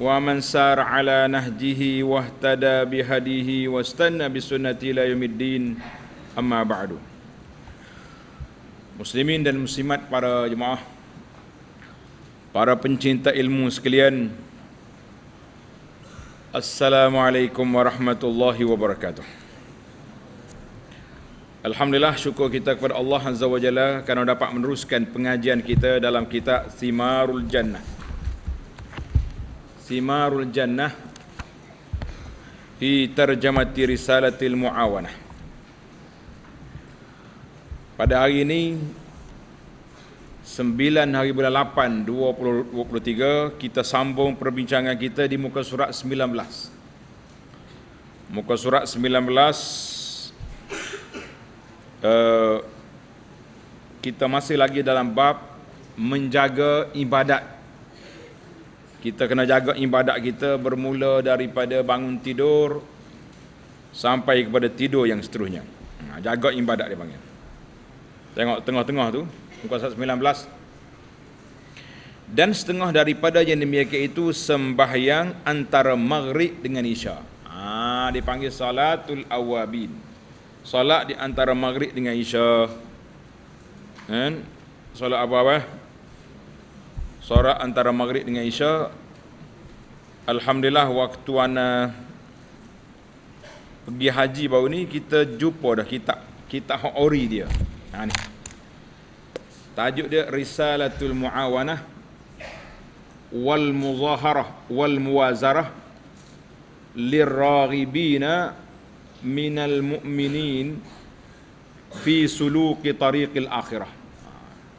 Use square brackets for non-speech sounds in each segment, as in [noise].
ومن سار على نهجه واهتدى بهديه واستنى بسنته الى يوم الدين اما بعد Muslimin dan muslimat para jemaah Para pencinta ilmu sekalian Assalamualaikum warahmatullahi wabarakatuh Alhamdulillah syukur kita kepada Allah Azza wa Jalla Kerana dapat meneruskan pengajian kita dalam kitab Simarul Jannah Simarul Jannah Fi Tarjamati Risalatil Mu'awanah Pada hari ini 9 hari bulan 8 2023 kita sambung perbincangan kita di muka surat 19 muka surat 19 uh, eh, kita masih lagi dalam bab menjaga ibadat kita kena jaga ibadat kita bermula daripada bangun tidur sampai kepada tidur yang seterusnya. Ha, jaga ibadat dia panggil. Tengok tengah-tengah tu, muka 19. Dan setengah daripada yang demikian itu sembahyang antara maghrib dengan isya. Ha, dipanggil salatul awabin. Salat di antara maghrib dengan isya. Kan? Salat apa-apa? Sorak antara maghrib dengan isya Alhamdulillah waktu ana Pergi haji baru ni kita jumpa dah kitab Kitab hak ori dia ha, ni. Tajuk dia Risalatul Muawana. Wal Muzaharah Wal Muwazarah Lirragibina Minal Mu'minin Fi suluki tariqil akhirah ha,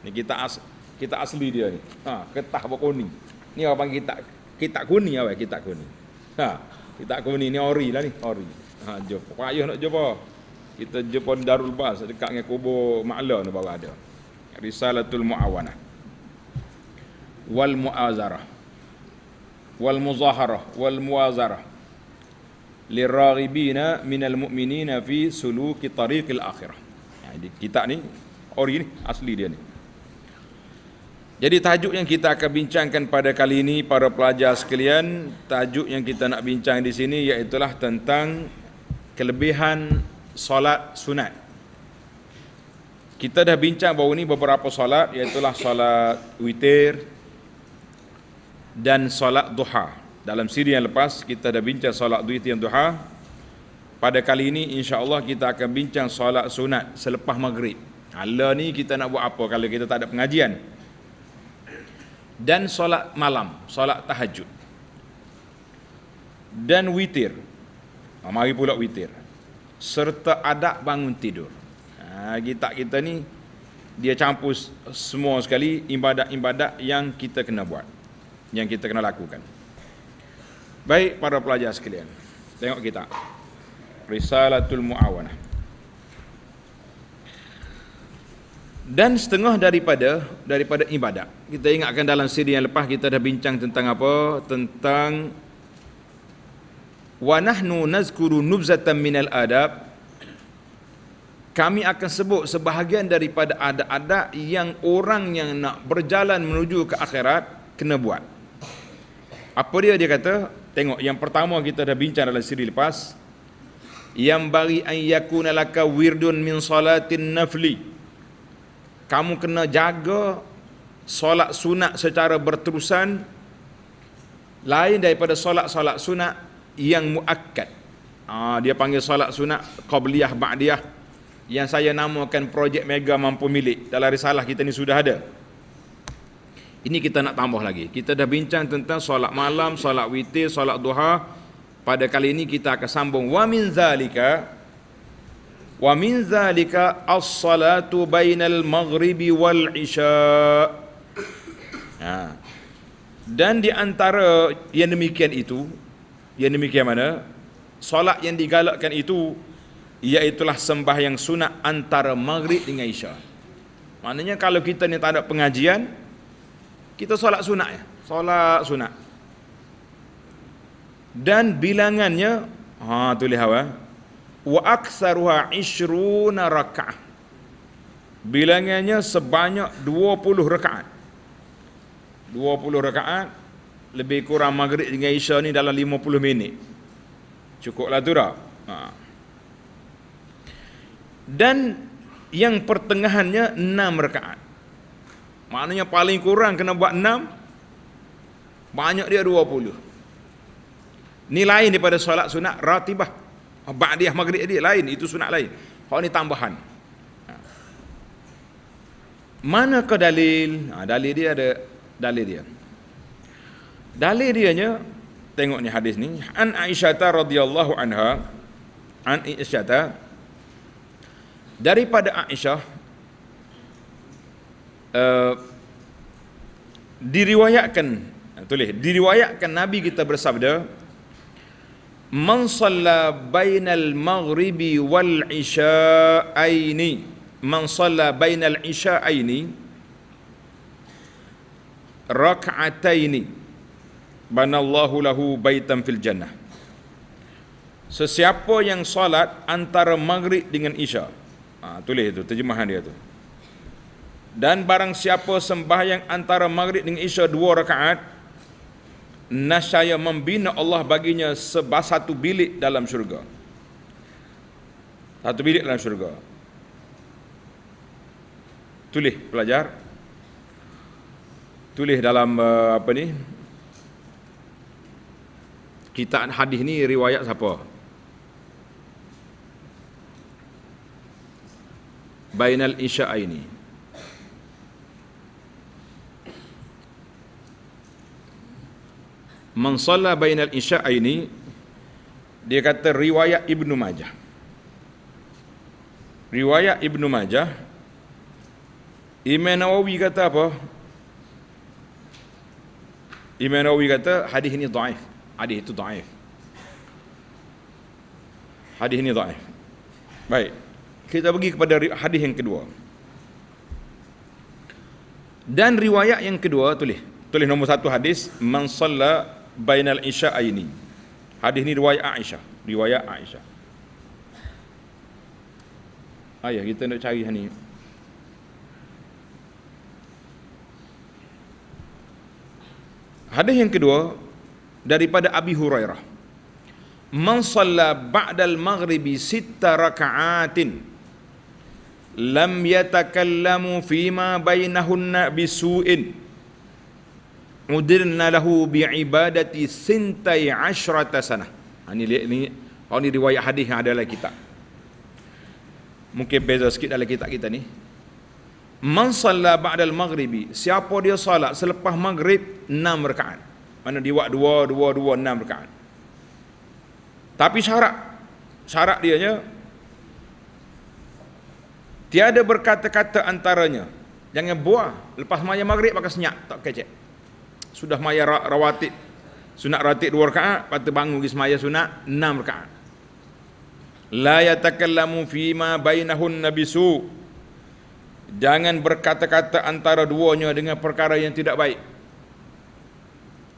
Ni kita asal kita asli dia ni. Ha, kertas apa kuning. Ni orang panggil kitab Kita kuni. awal kitab kuning. Ha, kitab kuning ni ori lah ni, ori. Ha, jom. Payah nak jumpa. Kita jumpa Darul Bas dekat dengan kubur Ma'la ni baru ada. Risalatul Mu'awanah. Wal Mu'azarah. Wal Muzaharah. Wal Muazarah. Liraghibina minal mu'minina fi suluki tariqil akhirah. Ya, ha, kitab ni, ori ni, asli dia ni. Jadi tajuk yang kita akan bincangkan pada kali ini para pelajar sekalian, tajuk yang kita nak bincang di sini iaitu tentang kelebihan solat sunat. Kita dah bincang bahawa ini beberapa solat iaitu solat witir dan solat duha. Dalam siri yang lepas kita dah bincang solat witir dan duha. Pada kali ini insya-Allah kita akan bincang solat sunat selepas maghrib. Allah ni kita nak buat apa kalau kita tak ada pengajian? dan solat malam, solat tahajud dan witir ha, mari pula witir serta adab bangun tidur ha, kita, kita ni dia campur semua sekali ibadat-ibadat yang kita kena buat yang kita kena lakukan baik para pelajar sekalian tengok kita Risalatul Muawana. dan setengah daripada daripada ibadat. Kita ingatkan dalam siri yang lepas kita dah bincang tentang apa? Tentang wa nahnu nazkuru nubzatan minal adab. Kami akan sebut sebahagian daripada adat-adat yang orang yang nak berjalan menuju ke akhirat kena buat. Apa dia dia kata? Tengok yang pertama kita dah bincang dalam siri lepas yang bagi an yakuna laka wirdun min salatin nafli kamu kena jaga solat sunat secara berterusan lain daripada solat-solat sunat yang muakkad. Ha, dia panggil solat sunat qabliyah ba'diyah yang saya namakan projek mega mampu milik dalam risalah kita ni sudah ada. Ini kita nak tambah lagi. Kita dah bincang tentang solat malam, solat witir, solat duha. Pada kali ini kita akan sambung wa min zalika wa min dhalika as-salatu bainal maghribi wal isya ha. dan di antara yang demikian itu yang demikian mana solat yang digalakkan itu ialah sembahyang sunat antara maghrib dengan isya maknanya kalau kita ni tak ada pengajian kita solat sunat ya solat sunat dan bilangannya ha tulis awal wa aktsaruha 20 rak'ah bilangannya sebanyak 20 rakaat 20 rakaat lebih kurang maghrib dengan isya ni dalam 50 minit cukuplah tu dah ha. dan yang pertengahannya 6 rakaat maknanya paling kurang kena buat 6 banyak dia 20 ni lain daripada solat sunat ratibah Ah, ba'diyah maghrib tadi lain itu sunat lain. Hak ni tambahan. Ha. Mana ke dalil? Ha, dalil dia ada dalil dia. Dalil dia nya tengok ni hadis ni an Aisyata radhiyallahu anha an Aisyata. daripada Aisyah uh, diriwayatkan ha, tulis diriwayatkan Nabi kita bersabda Man salla bainal maghribi wal isha'aini Man salla bainal isha'aini Rak'ataini Banallahu lahu baitan fil jannah Sesiapa yang salat antara maghrib dengan isya ha, Tulis itu, terjemahan dia itu Dan barang siapa sembahyang antara maghrib dengan isya dua rakaat nasyaya membina Allah baginya sebah satu bilik dalam syurga. Satu bilik dalam syurga. Tulis pelajar. Tulis dalam uh, apa ni? Kita hadis ni riwayat siapa? Bainal Isya'aini. ini. man salla bainal ini dia kata riwayat ibnu majah riwayat ibnu majah Imam Nawawi kata apa? Imam Nawawi kata hadis ini dhaif. Hadis itu dhaif. Hadis ini dhaif. Baik. Kita pergi kepada hadis yang kedua. Dan riwayat yang kedua tulis. Tulis nombor satu hadis man salla bainal ini Hadis ini riwayat Aisyah, riwayat Aisyah. Ayah kita nak cari ni. Hadis yang kedua daripada Abi Hurairah. Man salla ba'dal maghribi sitta raka'atin lam yatakallamu fima bainahunna bisu'in udirna lahu bi sintai asyrata sana. Ini ha, lihat ini, oh, ini riwayat hadis yang ada dalam kitab mungkin beza sikit dalam kitab kita ni man salla ba'da al-maghribi siapa dia salat selepas maghrib 6 rakaat mana dia buat dua, dua, dua, enam rekaan. Tapi syarat, syarat dia nya, tiada berkata-kata antaranya, jangan buah, lepas maya maghrib, pakai senyap, tak kecek. Okay, sudah maya rawatik, sunat rawatik dua rakaat patu bangun pergi semaya sunat enam rakaat la yatakallamu fima bainahun nabisu jangan berkata-kata antara duanya dengan perkara yang tidak baik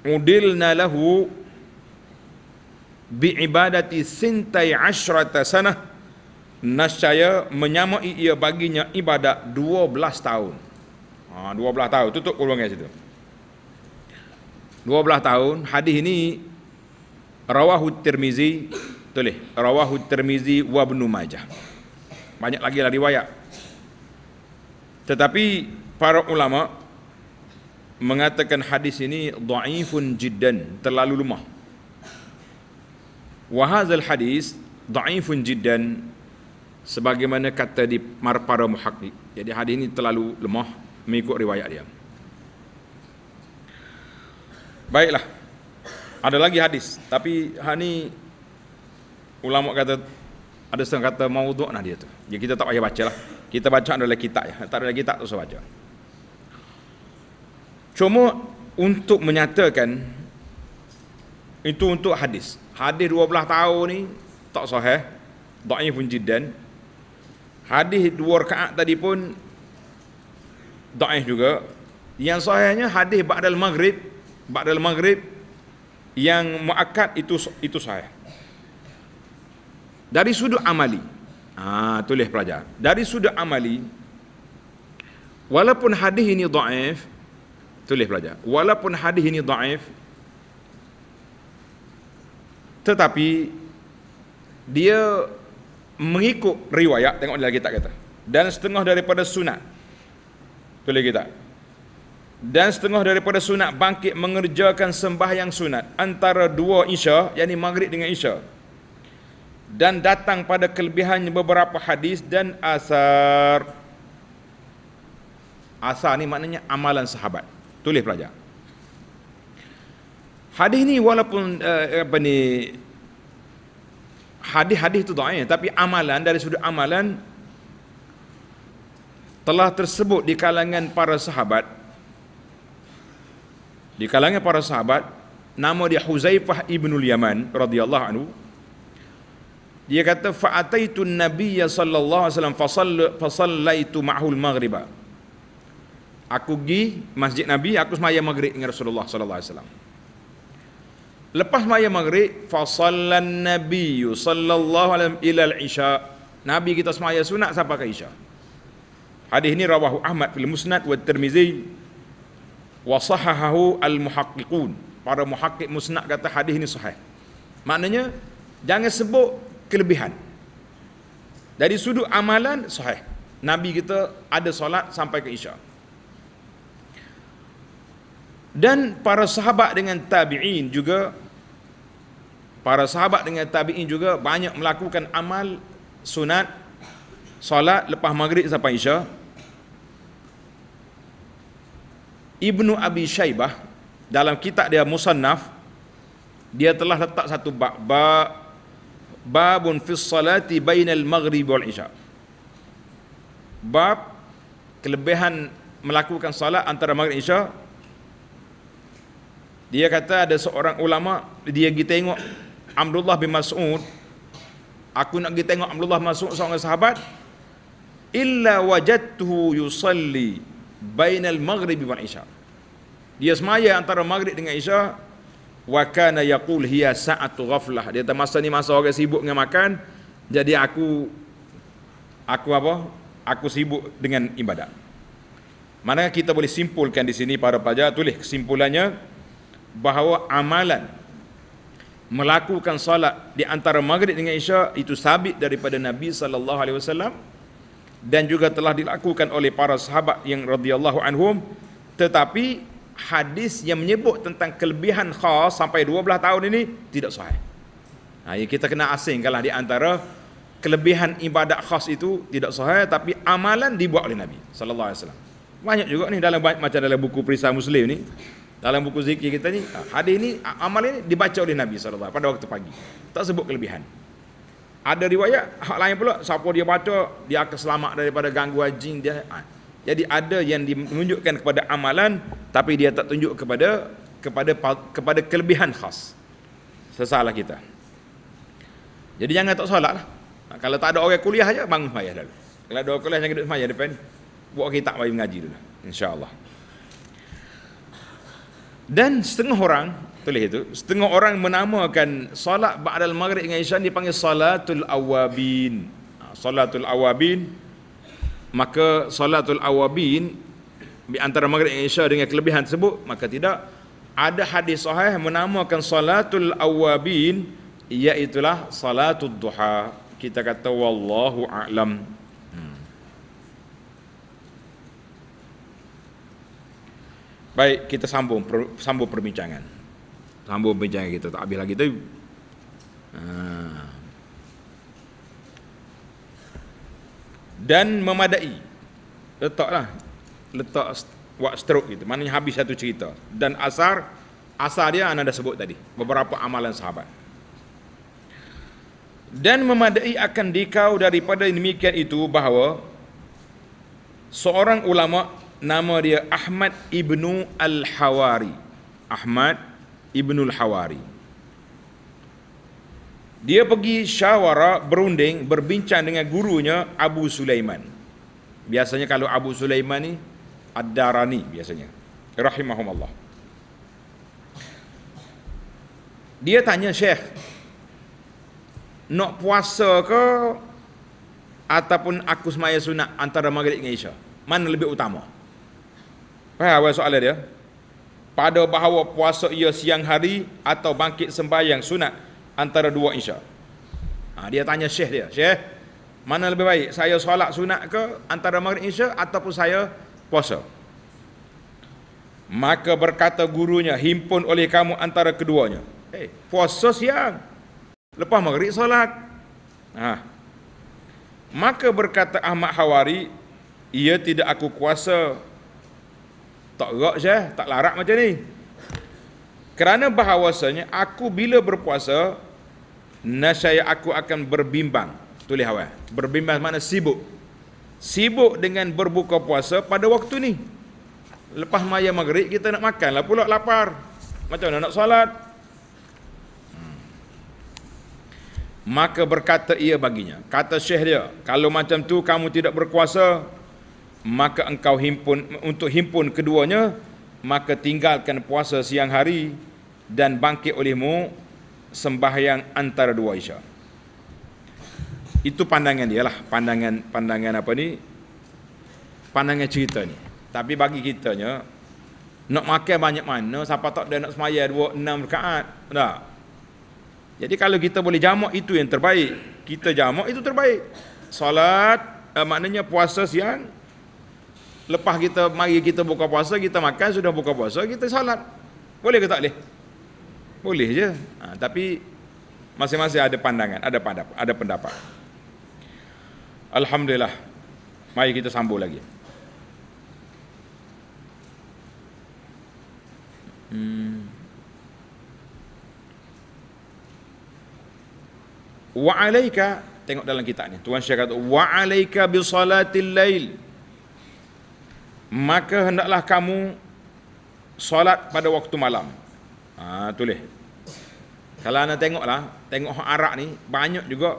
udilna lahu bi ibadati sintai asyrata sanah nasyaya menyamai ia baginya ibadat 12 tahun ha 12 tahun tutup kurungan situ 12 tahun hadis ini rawahu tirmizi tulis rawahu tirmizi wa ibnu majah banyak lagi lah riwayat tetapi para ulama mengatakan hadis ini dhaifun jiddan terlalu lemah wa hadzal hadis dhaifun jiddan sebagaimana kata di marpara muhaqqiq jadi hadis ini terlalu lemah mengikut riwayat dia Baiklah. Ada lagi hadis, tapi hak ni ulama kata ada setengah kata maudhu' nah dia tu. Jadi ya, kita tak payah bacalah. Kita baca adalah kitab ya. Tak ada lagi tak usah baca. Cuma untuk menyatakan itu untuk hadis. Hadis 12 tahun ni tak sahih. pun jiddan. Hadis dua rakaat tadi pun da'if juga. Yang sahihnya hadis ba'dal maghrib Ba'dal Maghrib yang muakkad itu itu saya. Dari sudut amali. Ah, tulis pelajar. Dari sudut amali walaupun hadis ini dhaif tulis pelajar. Walaupun hadis ini dhaif tetapi dia mengikut riwayat tengok lagi tak kata. Dan setengah daripada sunat. Tulis kita dan setengah daripada sunat bangkit mengerjakan sembahyang sunat antara dua isya yakni maghrib dengan isya dan datang pada kelebihannya beberapa hadis dan asar asar ni maknanya amalan sahabat tulis pelajar hadis ni walaupun uh, apa ni hadis-hadis tu tak tapi amalan dari sudut amalan telah tersebut di kalangan para sahabat di kalangan para sahabat nama dia Huzaifah ibnul Yaman radhiyallahu anhu dia kata fa'ataitu an-nabiy sallallahu alaihi wasallam fa sallaitu ma'hu al-maghriba aku pergi masjid nabi aku sembahyang maghrib dengan Rasulullah sallallahu alaihi wasallam lepas sembahyang maghrib fa sallan-nabiy sallallahu alaihi wasallam ila al-isha nabi kita sembahyang sunat sampai ke isya hadis ini rawahu Ahmad fil Musnad wa Tirmizi wasahahahu al-muhaqqiqun para muhaqqiq musnad kata hadis ini sahih maknanya jangan sebut kelebihan dari sudut amalan sahih nabi kita ada solat sampai ke isya dan para sahabat dengan tabi'in juga para sahabat dengan tabi'in juga banyak melakukan amal sunat solat lepas maghrib sampai isya' Ibnu Abi Syaibah dalam kitab dia Musannaf dia telah letak satu bab ba, babun fi salati bainal maghrib wal isya bab kelebihan melakukan salat antara maghrib isya dia kata ada seorang ulama dia pergi tengok Abdullah bin Mas'ud aku nak pergi tengok Abdullah Mas'ud seorang sahabat illa wajadtu yusalli bainal maghrib wal isya dia semaya antara maghrib dengan isya wa kana yaqul hiya sa'atu ghaflah dia tak masa ni masa orang sibuk dengan makan jadi aku aku apa aku sibuk dengan ibadat mana kita boleh simpulkan di sini para pelajar tulis kesimpulannya bahawa amalan melakukan salat di antara maghrib dengan isya itu sabit daripada Nabi sallallahu alaihi wasallam dan juga telah dilakukan oleh para sahabat yang radhiyallahu anhum tetapi hadis yang menyebut tentang kelebihan khas sampai 12 tahun ini tidak sahih. Nah, ha, ya, kita kena asingkanlah di antara kelebihan ibadat khas itu tidak sahih tapi amalan dibuat oleh Nabi sallallahu alaihi wasallam. Banyak juga ni dalam macam dalam buku perisai Muslim ni, dalam buku zikir kita ni, ha, hadis ini ha, amalan ini dibaca oleh Nabi sallallahu pada waktu pagi. Tak sebut kelebihan ada riwayat hak lain pula siapa dia baca dia akan selamat daripada gangguan jin dia ha. jadi ada yang ditunjukkan kepada amalan tapi dia tak tunjuk kepada kepada kepada kelebihan khas sesalah kita jadi jangan tak solat lah. Ha, kalau tak ada orang kuliah aja bangun sembahyang dulu. Kalau ada orang kuliah jangan duduk sembahyang depan. Buat kita mari mengaji dulu. Insya-Allah. Dan setengah orang tulis itu setengah orang menamakan solat ba'dal maghrib dengan isyak dipanggil solatul awabin ha, solatul awabin maka solatul awabin di antara maghrib dengan isyak dengan kelebihan tersebut maka tidak ada hadis sahih menamakan solatul awabin iaitu lah solatul duha kita kata wallahu a'lam hmm. Baik, kita sambung sambung perbincangan sambung bincang kita tak habis lagi tu. Ha. Dan memadai. Letaklah. Letak lah. buat stroke gitu. Maknanya habis satu cerita. Dan asar. Asar dia anda dah sebut tadi. Beberapa amalan sahabat. Dan memadai akan dikau daripada demikian itu bahawa seorang ulama nama dia Ahmad ibnu Al-Hawari. Ahmad Ibnul Hawari. Dia pergi syawara berunding berbincang dengan gurunya Abu Sulaiman. Biasanya kalau Abu Sulaiman ni Ad-Darani biasanya. rahimahumallah. Dia tanya Syekh, nak puasa ke ataupun aku semaya sunat antara maghrib dengan isya? Mana lebih utama? Faham apa soalan dia? pada bahawa puasa ia siang hari atau bangkit sembahyang sunat antara dua insya Ha, dia tanya syekh dia, syekh, mana lebih baik saya solat sunat ke antara maghrib isya ataupun saya puasa? Maka berkata gurunya, himpun oleh kamu antara keduanya. Eh, hey, puasa siang. Lepas maghrib solat. Ha. Maka berkata Ahmad Hawari, ia tidak aku kuasa tak gerak je, tak larak macam ni. Kerana bahawasanya aku bila berpuasa, nasyaya aku akan berbimbang. Tulis awal. Berbimbang mana sibuk. Sibuk dengan berbuka puasa pada waktu ni. Lepas maya maghrib kita nak makan lah pula lapar. Macam mana nak salat? Hmm. Maka berkata ia baginya. Kata syekh dia, kalau macam tu kamu tidak berkuasa, maka engkau himpun untuk himpun keduanya maka tinggalkan puasa siang hari dan bangkit olehmu sembahyang antara dua isyak. itu pandangan dia lah pandangan pandangan apa ni pandangan cerita ni tapi bagi kita kitanya nak makan banyak mana siapa tak dia nak semaya dua enam rekaat dah jadi kalau kita boleh jamak itu yang terbaik kita jamak itu terbaik solat eh, maknanya puasa siang Lepas kita mari kita buka puasa, kita makan sudah buka puasa, kita salat. Boleh ke tak boleh? Boleh je. Ha, tapi masing-masing ada pandangan, ada pendapat, ada pendapat. Alhamdulillah. Mari kita sambung lagi. Hmm. Wa alayka tengok dalam kitab ni. Tuan Syekh kata wa alayka bi lail maka hendaklah kamu solat pada waktu malam. Ha, tulis. Kalau anda tengoklah, tengok orang Arab ni, banyak juga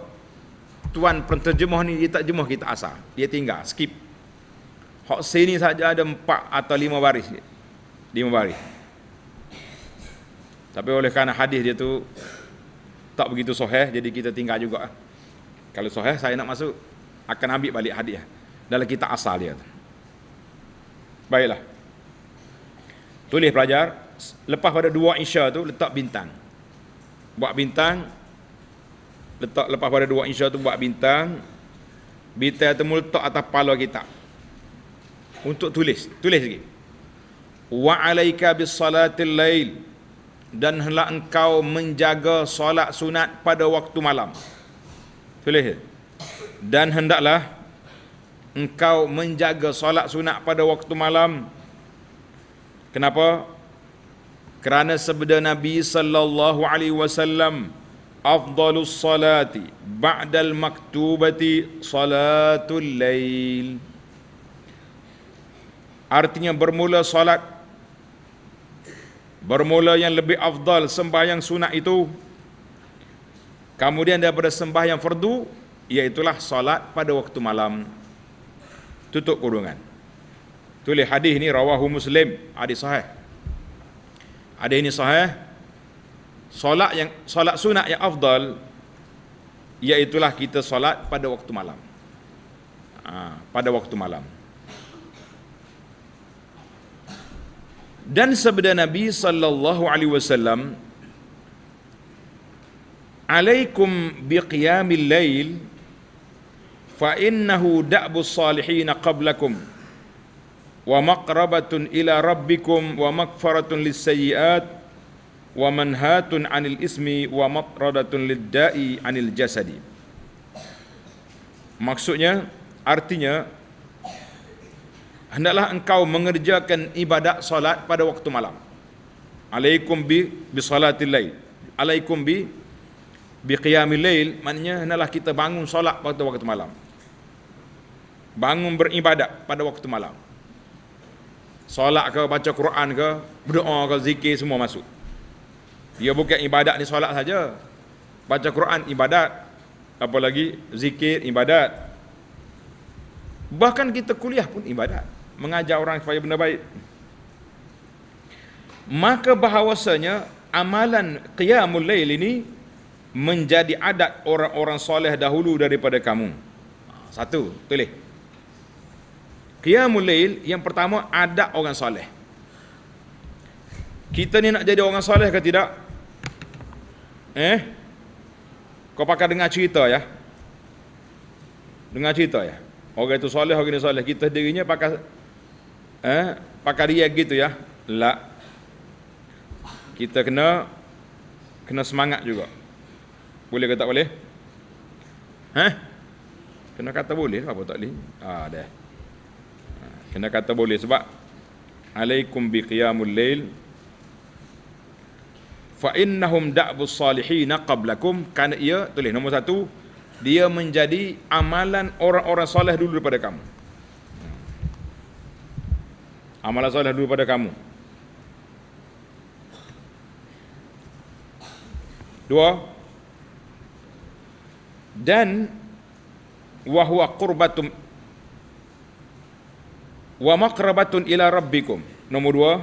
tuan penterjemah ni, dia tak jemah kita asal. Dia tinggal, skip. Hak sini saja ada empat atau lima baris. Lima baris. Tapi oleh kerana hadis dia tu tak begitu soheh, jadi kita tinggal juga. Kalau soheh, saya nak masuk, akan ambil balik hadiah dalam kita asal dia. Baiklah. Tulis pelajar, lepas pada dua insya tu letak bintang. Buat bintang. Letak lepas pada dua insya tu buat bintang. Bintang tu meletak atas pala kita. Untuk tulis, tulis sikit. Wa alayka bis salatil lail dan hendak engkau menjaga solat sunat pada waktu malam. Tulis. Dan hendaklah engkau menjaga solat sunat pada waktu malam kenapa kerana sabda nabi sallallahu alaihi wasallam afdalus salati ba'dal maktubati salatul lail artinya bermula solat bermula yang lebih afdal sembahyang sunat itu kemudian daripada sembahyang fardu iaitu solat pada waktu malam tutup kurungan. Tulis hadis ni rawahu Muslim, hadis sahih. Hadis ini sahih. Solat yang solat sunat yang afdal iaitulah kita solat pada waktu malam. Ha, pada waktu malam. Dan sabda Nabi sallallahu alaihi wasallam Alaikum biqiyamil lail fa innahu da'bu salihin qablakum wa maqrabatun ila rabbikum wa magfaratun lisayyi'at wa manhatun 'anil ismi wa matradatun lidda'i 'anil jasadi maksudnya artinya hendaklah engkau mengerjakan ibadat solat pada waktu malam alaikum bi bi salatil lail alaikum bi bi qiyamil lail maknanya hendaklah kita bangun solat pada waktu malam bangun beribadat pada waktu malam. Solat ke, baca Quran ke, berdoa ke, zikir semua masuk. Dia bukan ibadat ni solat saja. Baca Quran ibadat, apalagi zikir ibadat. Bahkan kita kuliah pun ibadat, mengajar orang supaya benda baik. Maka bahawasanya amalan qiyamul lail ini menjadi adat orang-orang soleh dahulu daripada kamu. Ha, satu, tulis. Qiyamul lail yang pertama ada orang soleh. Kita ni nak jadi orang soleh ke tidak? Eh? Kau pakai dengar cerita ya. Dengar cerita ya. Orang itu soleh, orang ini soleh. Kita dirinya pakai eh pakai dia gitu ya. Lah. Kita kena kena semangat juga. Boleh ke tak boleh? Hah? Eh? Kena kata boleh apa lah tak boleh? Ah dah kena kata boleh sebab alaikum biqiyamul lail fa innahum da'bus salihin qablakum kerana ia tulis nombor satu dia menjadi amalan orang-orang soleh dulu daripada kamu amalan soleh dulu daripada kamu dua dan wahwa qurbatum wa maqrabatun ila rabbikum nomor dua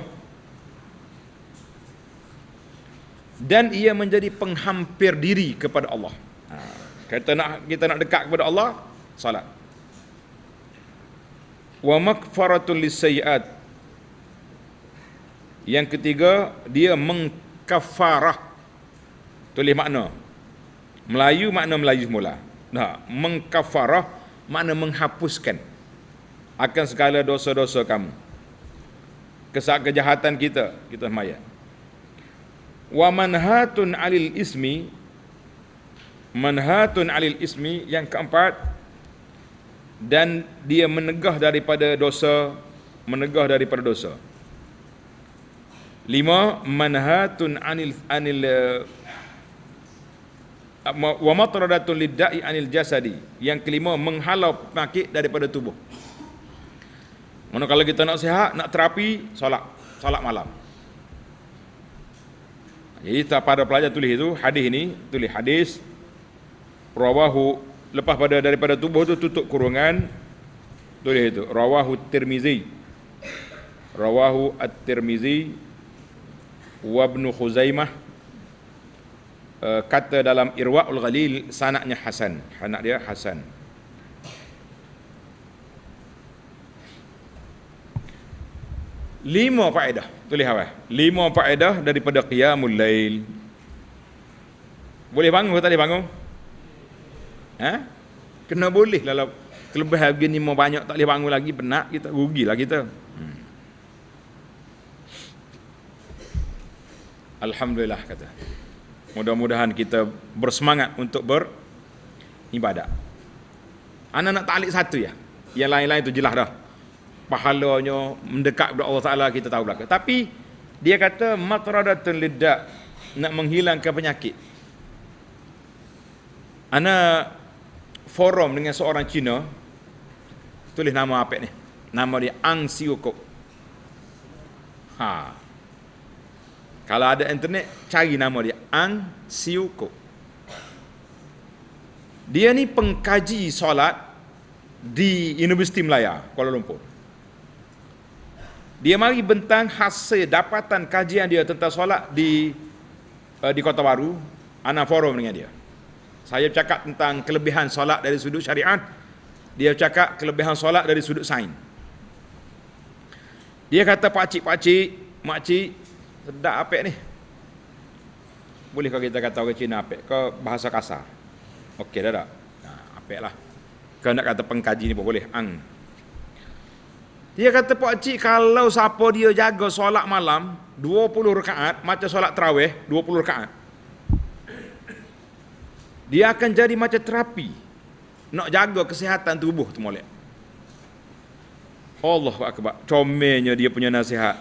dan ia menjadi penghampir diri kepada Allah ha, kita nak kita nak dekat kepada Allah salat wa maghfaratul lisayiat yang ketiga dia mengkafarah tulis makna Melayu makna Melayu semula nah mengkafarah makna menghapuskan akan segala dosa-dosa kamu. Kesak kejahatan kita, kita semaya. Wa manhatun alil ismi, manhatun alil ismi, yang keempat, dan dia menegah daripada dosa, menegah daripada dosa. Lima, manhatun anil, anil eh, wa matradatun lidda'i anil jasadi yang kelima menghalau penyakit daripada tubuh mana kalau kita nak sihat, nak terapi, solat. Solat malam. Jadi pada pelajar tulis itu, hadis ini, tulis hadis. Rawahu, lepas pada daripada tubuh itu, tutup kurungan. Tulis itu, rawahu tirmizi. Rawahu at-tirmizi. Wabnu Khuzaimah eh, kata dalam Irwa'ul Ghalil sanaknya Hasan. Anak dia Hasan. lima faedah tulis awal eh? lima faedah daripada qiyamul lail boleh bangun atau tak boleh bangun ha? kena boleh lah, lah. kelebihan begini mau banyak tak boleh bangun lagi penat kita rugi lah kita hmm. Alhamdulillah kata mudah-mudahan kita bersemangat untuk beribadah anak nak talik satu ya yang lain-lain tu jelas dah pahalanya mendekat kepada Allah Taala kita tahu lah. Tapi dia kata matradatun lidak nak menghilangkan penyakit. Ana forum dengan seorang Cina tulis nama apa ni? Nama dia Ang Siu Kok. Ha. Kalau ada internet cari nama dia Ang Siu Kok. Dia ni pengkaji solat di Universiti Melaya, Kuala Lumpur dia mari bentang hasil dapatan kajian dia tentang solat di uh, di Kota Baru ana forum dengan dia saya cakap tentang kelebihan solat dari sudut syariat dia cakap kelebihan solat dari sudut sains dia kata pak cik pak cik mak cik sedap apek ni boleh kita kata orang Cina apek ke bahasa kasar okey dah tak nah, apek lah kalau nak kata pengkaji ni boleh ang dia kata Pak Cik kalau siapa dia jaga solat malam 20 rakaat macam solat terawih 20 rakaat. Dia akan jadi macam terapi nak jaga kesihatan tubuh tu molek. Allah akbar. Comelnya dia punya nasihat.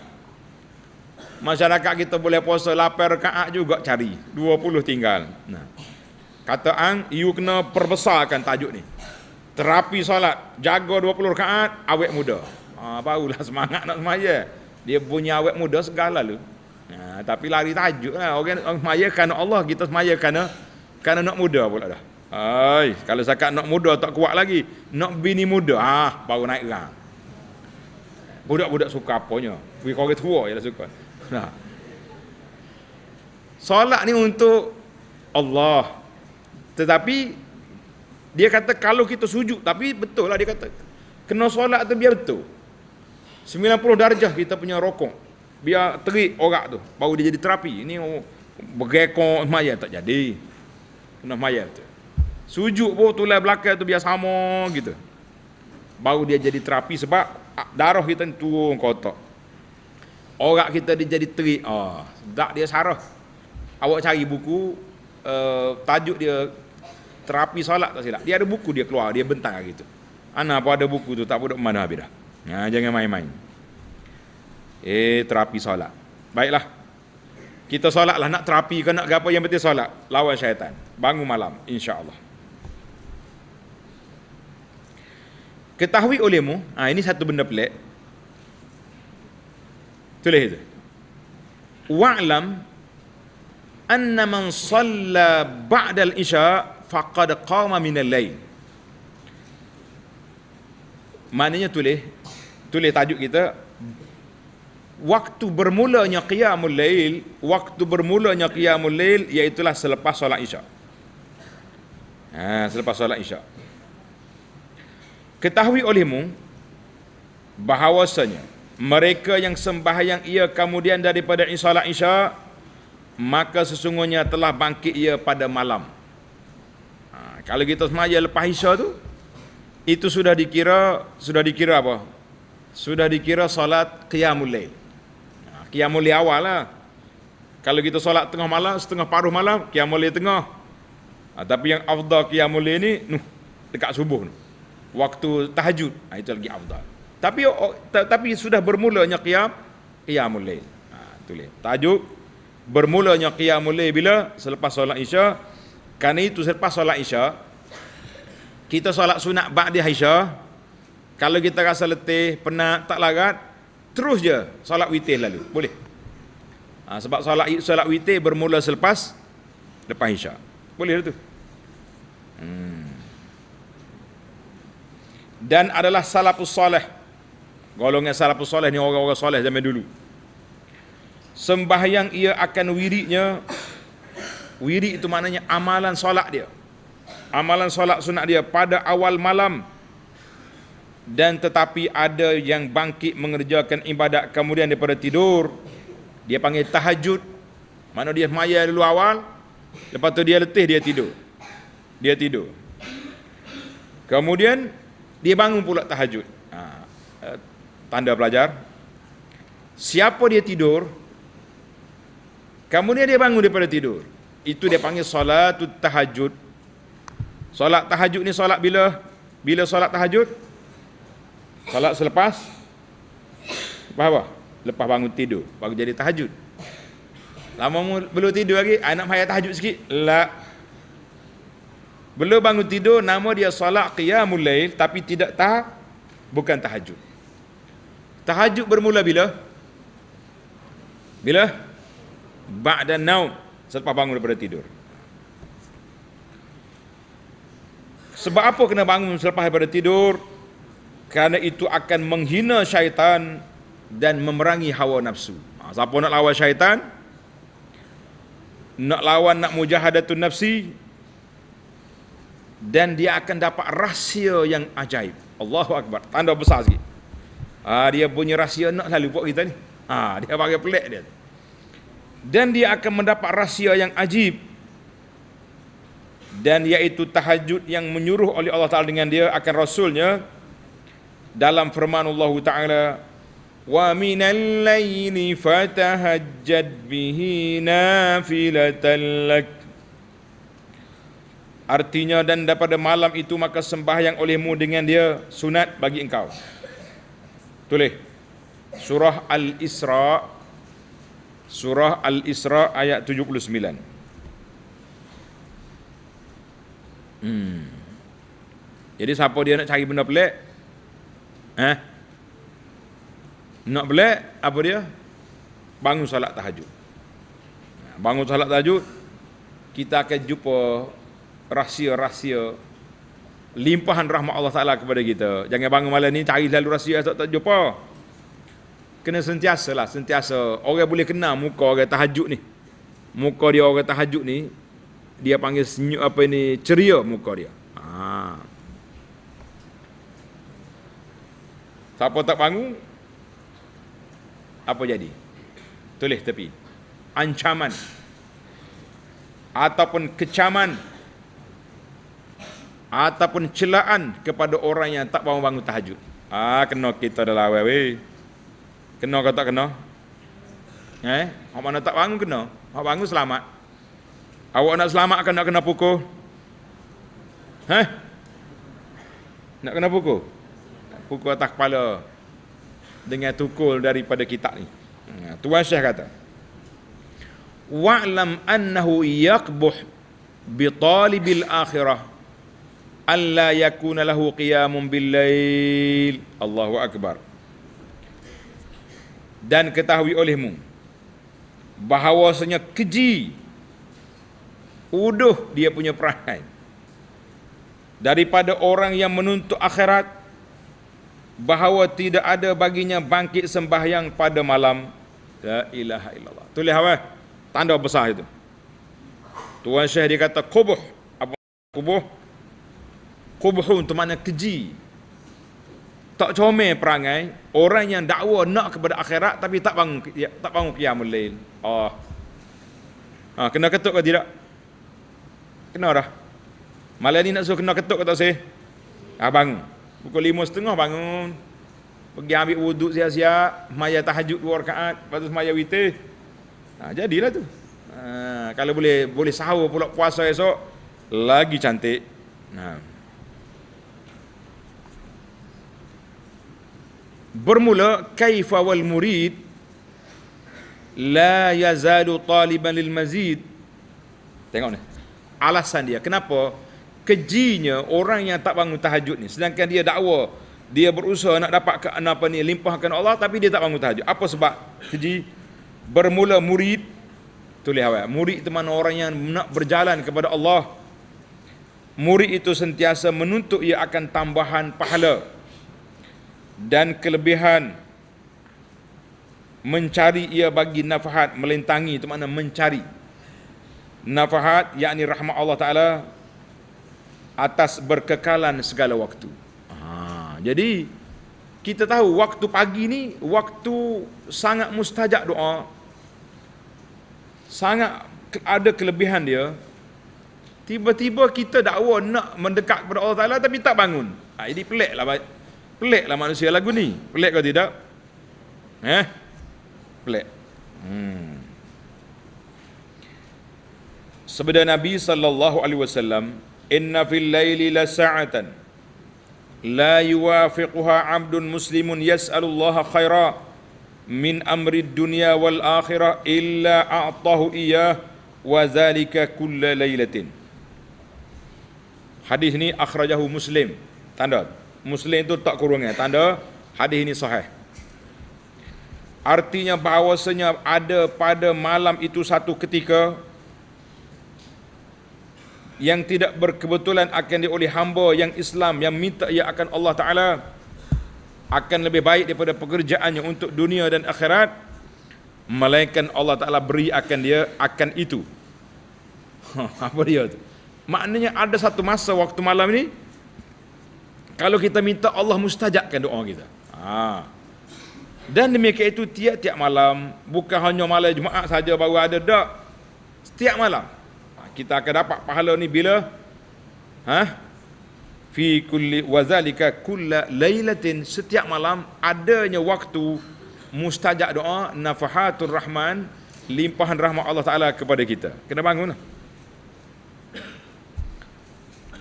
Masyarakat kita boleh puasa lapar rakaat juga cari 20 tinggal. Nah. Kata ang you kena perbesarkan tajuk ni. Terapi solat, jaga 20 rakaat, awet muda ha, Barulah semangat nak semaya Dia punya awet muda segala lu ha, Tapi lari tajuk lah Orang nak semaya kerana Allah Kita semaya kerana Kerana nak muda pula dah ay Kalau sakat nak muda tak kuat lagi Nak bini muda ha, Baru naik rang Budak-budak suka apanya Pergi korang tua je lah suka nah. Ha. Solat ni untuk Allah Tetapi dia kata kalau kita sujud tapi betul lah dia kata kena solat tu biar betul 90 darjah kita punya rokok. Biar terik orang tu. Baru dia jadi terapi. Ini oh, bergekong mayat tak jadi. Kena mayat tu. Sujud pun tulai belakang tu biar sama gitu. Baru dia jadi terapi sebab ah, darah kita ni turun kotak. Orang kita dia jadi terik. Oh, tak dia sarah. Awak cari buku. Uh, tajuk dia terapi solat tak silap. Dia ada buku dia keluar. Dia bentang gitu. Anak apa ada buku tu tak budak mana habis dah. Ha, jangan main-main. Eh, terapi solat. Baiklah. Kita solatlah nak terapi ke nak apa yang penting solat. Lawan syaitan. Bangun malam. insya Allah. Ketahui olehmu. Ha, ini satu benda pelik. Tulis itu. Wa'lam anna man salla ba'da al-isha faqad qama min al-lail. Maknanya tulis tulis tajuk kita waktu bermulanya qiyamul lail waktu bermulanya qiyamul lail iaitu selepas solat isya ha selepas solat isya ketahui olehmu bahawasanya mereka yang sembahyang ia kemudian daripada solat isya maka sesungguhnya telah bangkit ia pada malam ha, kalau kita semaya lepas isya tu itu sudah dikira sudah dikira apa sudah dikira solat qiyamul lail. Ha, qiyamul lail awal lah. Kalau kita solat tengah malam, setengah paruh malam, qiyamul lail tengah. Ha, tapi yang afdal qiyamul lail ni, nuh, dekat subuh ni. Waktu tahajud, ha, itu lagi afdal. Tapi tapi sudah bermulanya qiyam, qiyamul lail. Ha, tulis. Tahajud, bermulanya qiyamul lail bila? Selepas solat isya. Kerana itu selepas solat isya, kita solat sunat ba'di isya, kalau kita rasa letih, penat, tak larat, terus je solat witir lalu. Boleh. Ha, sebab solat solat witir bermula selepas lepas Isyak. Boleh lah tu. Hmm. Dan adalah salafus soleh. Golongan salafus soleh ni orang-orang soleh zaman dulu. Sembahyang ia akan wiridnya wirid itu maknanya amalan solat dia. Amalan solat sunat dia pada awal malam dan tetapi ada yang bangkit mengerjakan ibadat kemudian daripada tidur dia panggil tahajud mana dia maya dulu awal lepas tu dia letih dia tidur dia tidur kemudian dia bangun pula tahajud ha, eh, tanda pelajar siapa dia tidur kemudian dia bangun daripada tidur itu dia panggil solat tahajud solat tahajud ni solat bila bila solat tahajud Salat selepas Lepas apa? Lepas bangun tidur Baru jadi tahajud Lama belum tidur lagi Anak mahaya tahajud sikit La Belum bangun tidur Nama dia salat qiyamul lail Tapi tidak tah Bukan tahajud Tahajud bermula bila? Bila? Ba'da naum Selepas bangun daripada tidur Sebab apa kena bangun selepas daripada tidur? kerana itu akan menghina syaitan dan memerangi hawa nafsu ha, siapa nak lawan syaitan nak lawan nak mujahadatun nafsi dan dia akan dapat rahsia yang ajaib Allahu Akbar tanda besar sikit ha, dia punya rahsia nak lalu buat kita ni ha, dia bagi pelik dia dan dia akan mendapat rahsia yang ajaib. dan yaitu tahajud yang menyuruh oleh Allah Ta'ala dengan dia akan Rasulnya dalam firman Allah Taala wa minal laili fatahajjad bihi nafilatan lak artinya dan daripada malam itu maka sembahyang olehmu dengan dia sunat bagi engkau tulis surah al-isra surah al-isra ayat 79 hmm jadi siapa dia nak cari benda pelik Eh? Nak boleh apa dia? Bangun salat tahajud. Bangun salat tahajud, kita akan jumpa rahsia-rahsia limpahan rahmat Allah Ta'ala kepada kita. Jangan bangun malam ni, cari lalu rahsia esok tak jumpa. Kena sentiasa lah, sentiasa. Orang boleh kena muka orang tahajud ni. Muka dia orang tahajud ni, dia panggil senyum apa ini, ceria muka dia. Haa. Siapa tak bangun Apa jadi Tulis tepi Ancaman Ataupun kecaman Ataupun celaan kepada orang yang tak bangun-bangun tahajud Ah, Kena kita dah lawan Kena atau tak kena Eh, orang mana tak bangun kena Orang bangun selamat Awak nak selamat kan nak kena pukul? Heh? Nak kena pukul? kuku atas kepala dengan tukul daripada kitab ni. Ha, Tuan Syekh kata, "Wa'lam annahu yaqbuh bi talibil akhirah alla yakuna lahu qiyamun bil lail." Allahu akbar. Dan ketahui olehmu bahawasanya keji uduh dia punya perangai daripada orang yang menuntut akhirat bahawa tidak ada baginya bangkit sembahyang pada malam la ilaha illallah tu lihat apa tanda besar itu tuan syekh dia kata kubuh apa kubuh kubuhun tu mana keji tak comel perangai orang yang dakwa nak kepada akhirat tapi tak bangun ya- tak bangun qiyamul lail ah ha, kena ketuk ke tidak kena dah malam ni nak suruh kena ketuk kata saya abang ah, Pukul lima setengah bangun. Pergi ambil wuduk siap-siap, maya tahajud dua rakaat, lepas tu maya witir. Ha, jadilah tu. Ha, kalau boleh boleh sahur pula puasa esok lagi cantik. Ha. Bermula kaifa wal murid la yazalu taliban lil mazid. Tengok ni. Alasan dia kenapa kejinya orang yang tak bangun tahajud ni sedangkan dia dakwa dia berusaha nak dapat ke apa ni limpahkan Allah tapi dia tak bangun tahajud apa sebab keji bermula murid tulis awal murid itu mana orang yang nak berjalan kepada Allah murid itu sentiasa menuntut ia akan tambahan pahala dan kelebihan mencari ia bagi nafahat melintangi itu mana mencari nafahat yakni rahmat Allah taala atas berkekalan segala waktu. Ah, jadi kita tahu waktu pagi ni waktu sangat mustajab doa. Sangat ada kelebihan dia. Tiba-tiba kita dakwa nak mendekat kepada Allah Taala tapi tak bangun. Ah, jadi peliklah peliklah manusia lagu ni. Pelik ke tidak? Eh? Pelik. Hmm. Sebenarnya Nabi sallallahu alaihi wasallam Inna fil laili lasa'atan La yuwafiquha abdun muslimun yas'alullaha khaira Min amri dunya wal akhira illa a'tahu iyah Wa zalika kulla laylatin Hadis ni akhrajahu muslim Tanda Muslim tu tak kurungnya eh. Tanda hadis ni sahih Artinya bahawasanya ada pada malam itu satu ketika yang tidak berkebetulan akan dioleh hamba yang Islam yang minta ia akan Allah Ta'ala akan lebih baik daripada pekerjaannya untuk dunia dan akhirat melainkan Allah Ta'ala beri akan dia akan itu ha, [laughs] apa dia tu maknanya ada satu masa waktu malam ni kalau kita minta Allah mustajabkan doa kita ha. dan demikian itu tiap-tiap malam bukan hanya malam Jumaat saja baru ada tak setiap malam kita akan dapat pahala ni bila ha fi kulli wazalika kulla lailatin setiap malam adanya waktu mustajab doa nafahatur rahman limpahan rahmat Allah taala kepada kita kena bangun lah.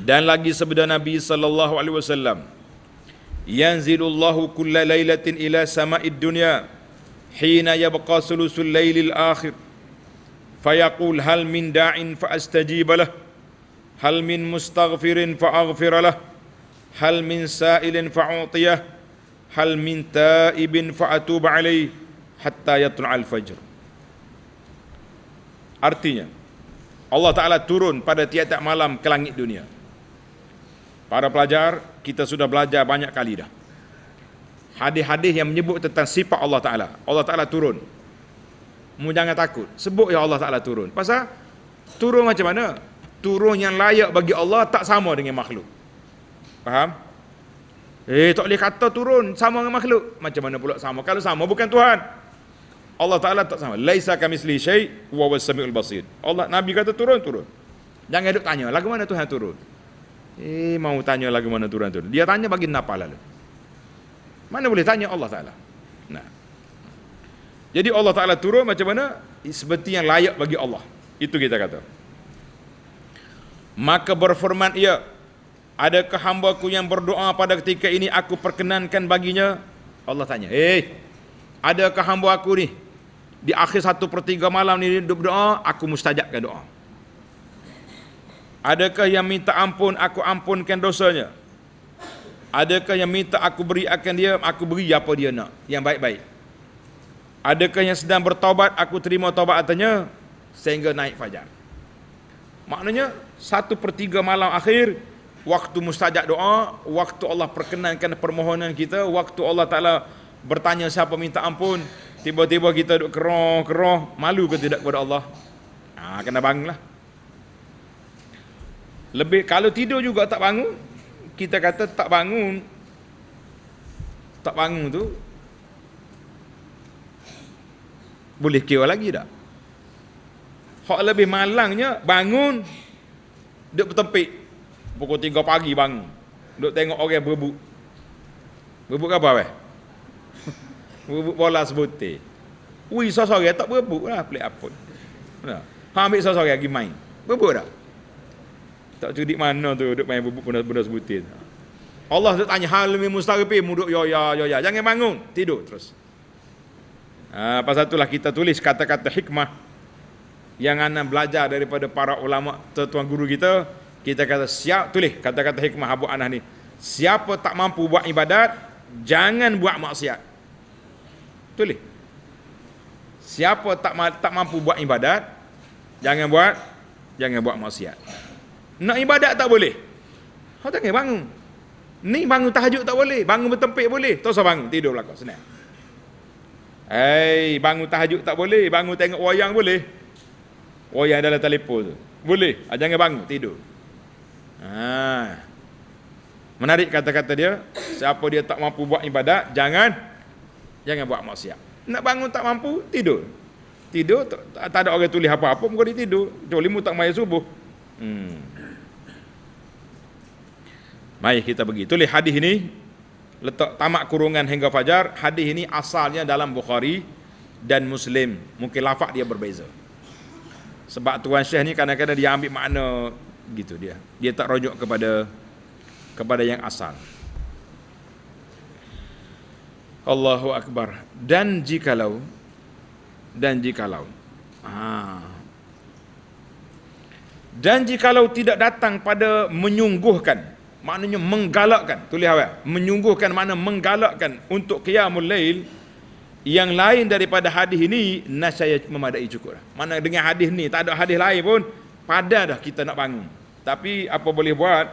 dan lagi sebenda Nabi sallallahu alaihi wasallam yanzilullahu kulla lailatin ila sama'id dunya hina yabqa sulusul lailil akhir فيقول هل من داع فاستجيب له هل من مستغفر فاغفر له هل من hal min ta'ibin من تائب فاتوب عليه حتى يطلع الفجر artinya Allah taala turun pada tiap-tiap malam ke langit dunia para pelajar kita sudah belajar banyak kali dah hadis-hadis yang menyebut tentang sifat Allah taala Allah taala turun mu jangan takut sebut ya Allah Taala turun pasal turun macam mana turun yang layak bagi Allah tak sama dengan makhluk faham eh tak boleh kata turun sama dengan makhluk macam mana pula sama kalau sama bukan Tuhan Allah Taala tak sama laisa kamisli syai wa was samiul basir Allah nabi kata turun turun jangan duk tanya lagu mana Tuhan turun eh mau tanya lagu mana turun turun dia tanya bagi napa lalu mana boleh tanya Allah Taala nah jadi Allah Ta'ala turun macam mana? Seperti yang layak bagi Allah. Itu kita kata. Maka berfirman ia, Adakah hambaku yang berdoa pada ketika ini aku perkenankan baginya? Allah tanya, Hei, eh, adakah hamba aku ni? Di akhir satu per tiga malam ni berdoa, aku mustajabkan doa. Adakah yang minta ampun, aku ampunkan dosanya? Adakah yang minta aku beri akan dia, aku beri apa dia nak? Yang baik-baik. Adakah yang sedang bertaubat aku terima taubat atanya sehingga naik fajar. Maknanya satu per tiga malam akhir waktu mustajab doa, waktu Allah perkenankan permohonan kita, waktu Allah Ta'ala bertanya siapa minta ampun, tiba-tiba kita duduk keroh-keroh, malu ke tidak kepada Allah? Ha, kena bangunlah. Lebih, kalau tidur juga tak bangun, kita kata tak bangun, tak bangun tu, boleh kira lagi tak? Hak lebih malangnya bangun duduk bertempik pukul 3 pagi bangun. Duduk tengok orang berebut. Berebut apa weh? [laughs] Berebut bola sebuti. Ui sore tak berebut lah pelik apa. Nah, ha ambil sore lagi main. Berebut tak? Tak cerdik mana tu duduk main berebut benda-benda sebuti. Allah tu tanya hal lebih mustaqim duduk yo ya yo ya, ya, ya jangan bangun tidur terus. Ha, pasal itulah kita tulis kata-kata hikmah yang anda belajar daripada para ulama tuan guru kita kita kata siap tulis kata-kata hikmah Abu Anah ni siapa tak mampu buat ibadat jangan buat maksiat tulis siapa tak ma- tak mampu buat ibadat jangan buat jangan buat maksiat nak ibadat tak boleh kau tak bangun ni bangun tahajud tak boleh bangun bertempik boleh tak usah bangun tidur belakang senang Hei, bangun tahajud tak boleh. Bangun tengok wayang boleh. Wayang dalam telefon tu. Boleh. Ah, jangan bangun, tidur. Ha. Menarik kata-kata dia. Siapa dia tak mampu buat ibadat, jangan jangan buat maksiat. Nak bangun tak mampu, tidur. Tidur, tak, tak ada orang tulis apa-apa pun dia tidur. Kecuali mu tak mai subuh. Hmm. Mari kita pergi. Tulis hadis ini letak tamak kurungan hingga fajar hadis ini asalnya dalam Bukhari dan Muslim mungkin lafaz dia berbeza sebab tuan syekh ni kadang-kadang dia ambil makna gitu dia dia tak rujuk kepada kepada yang asal Allahu akbar dan jikalau dan jikalau ha. dan jikalau tidak datang pada menyungguhkan maknanya menggalakkan tulis awal menyungguhkan makna menggalakkan untuk qiyamul lail yang lain daripada hadis ini nasaya memadai cukup dah. Mana dengan hadis ni tak ada hadis lain pun pada dah kita nak bangun. Tapi apa boleh buat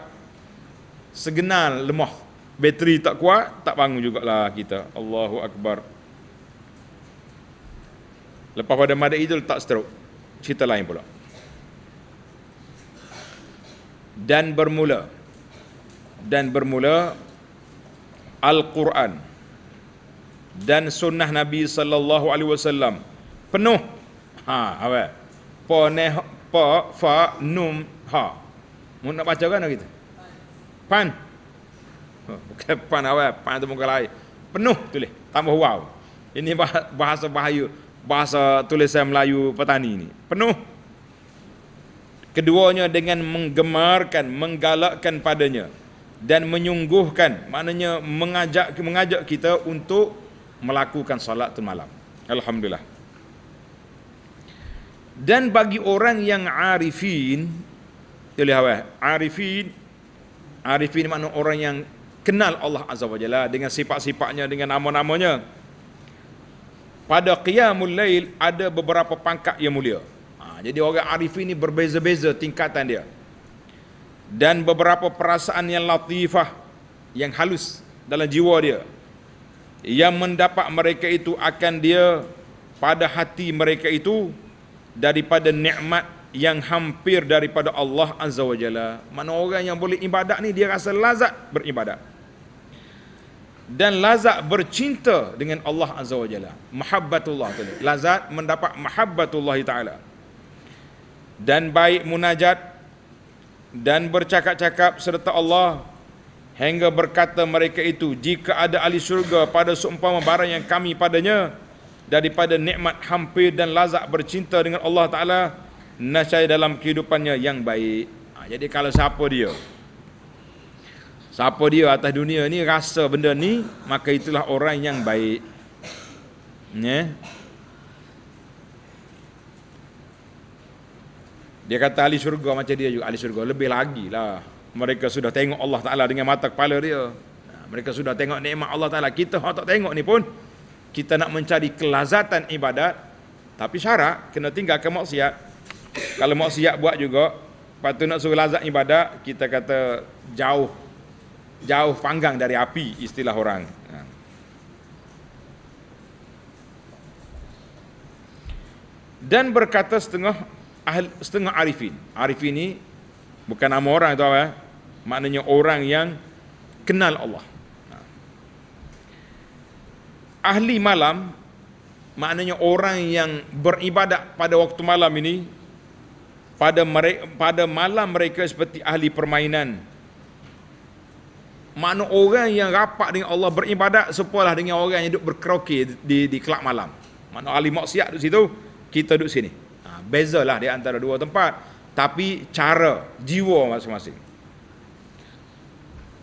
segenal lemah bateri tak kuat tak bangun jugaklah kita. Allahu akbar. Lepas pada madai itu tak stroke. Cerita lain pula. Dan bermula dan bermula Al-Quran dan sunnah Nabi sallallahu alaihi wasallam penuh ha apa pa ne pa fa num ha mun nak baca kan kita pan ha, bukan pan apa pan tu mungkin lain penuh tulis tambah wow ini bahasa bahaya bahasa tulisan Melayu petani ini penuh keduanya dengan menggemarkan menggalakkan padanya dan menyungguhkan maknanya mengajak mengajak kita untuk melakukan solat malam alhamdulillah dan bagi orang yang arifin jadi apa arifin arifin maknanya orang yang kenal Allah azza wajalla dengan sifat-sifatnya dengan nama-namanya pada qiyamul lail ada beberapa pangkat yang mulia ha, jadi orang arifin ini berbeza-beza tingkatan dia dan beberapa perasaan yang latifah yang halus dalam jiwa dia yang mendapat mereka itu akan dia pada hati mereka itu daripada nikmat yang hampir daripada Allah Azza wa Jalla. Mana orang yang boleh ibadat ni dia rasa lazat beribadat. Dan lazat bercinta dengan Allah Azza wa Jalla. Mahabbatullah Lazat mendapat mahabbatullah Taala. Dan baik munajat dan bercakap-cakap serta Allah hingga berkata mereka itu jika ada ahli syurga pada seumpama barang yang kami padanya daripada nikmat hampir dan lazat bercinta dengan Allah Taala nasyai dalam kehidupannya yang baik. Ha, jadi kalau siapa dia? Siapa dia atas dunia ni rasa benda ni maka itulah orang yang baik. Ya, Dia kata ahli syurga macam dia juga. Ahli syurga lebih lagi lah. Mereka sudah tengok Allah Ta'ala dengan mata kepala dia. Mereka sudah tengok nikmat Allah Ta'ala. Kita tak tengok ni pun. Kita nak mencari kelazatan ibadat. Tapi syarat kena tinggalkan maksiat. Kalau maksiat buat juga. Lepas tu nak suruh lazat ibadat. Kita kata jauh. Jauh panggang dari api istilah orang. Dan berkata setengah ahli setengah arifin. Arifin ni bukan nama orang tu apa? Eh? Maknanya orang yang kenal Allah. Ha. Ahli malam maknanya orang yang beribadat pada waktu malam ini pada mereka, pada malam mereka seperti ahli permainan. Mana orang yang rapat dengan Allah beribadat sepolah dengan orang yang duduk berkeroke di di, kelab malam. Mana ahli maksiat duduk situ, kita duduk sini bezalah di antara dua tempat tapi cara jiwa masing-masing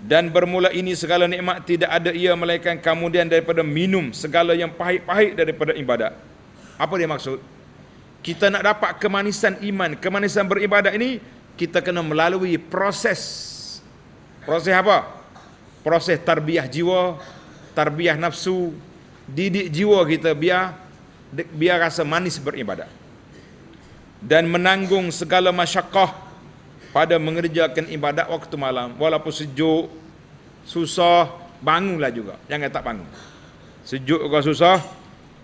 dan bermula ini segala nikmat tidak ada ia melainkan kemudian daripada minum segala yang pahit-pahit daripada ibadat apa dia maksud kita nak dapat kemanisan iman kemanisan beribadat ini kita kena melalui proses proses apa proses tarbiyah jiwa tarbiyah nafsu didik jiwa kita biar biar rasa manis beribadat dan menanggung segala masyakah pada mengerjakan ibadat waktu malam walaupun sejuk susah bangunlah juga jangan tak bangun sejuk ke susah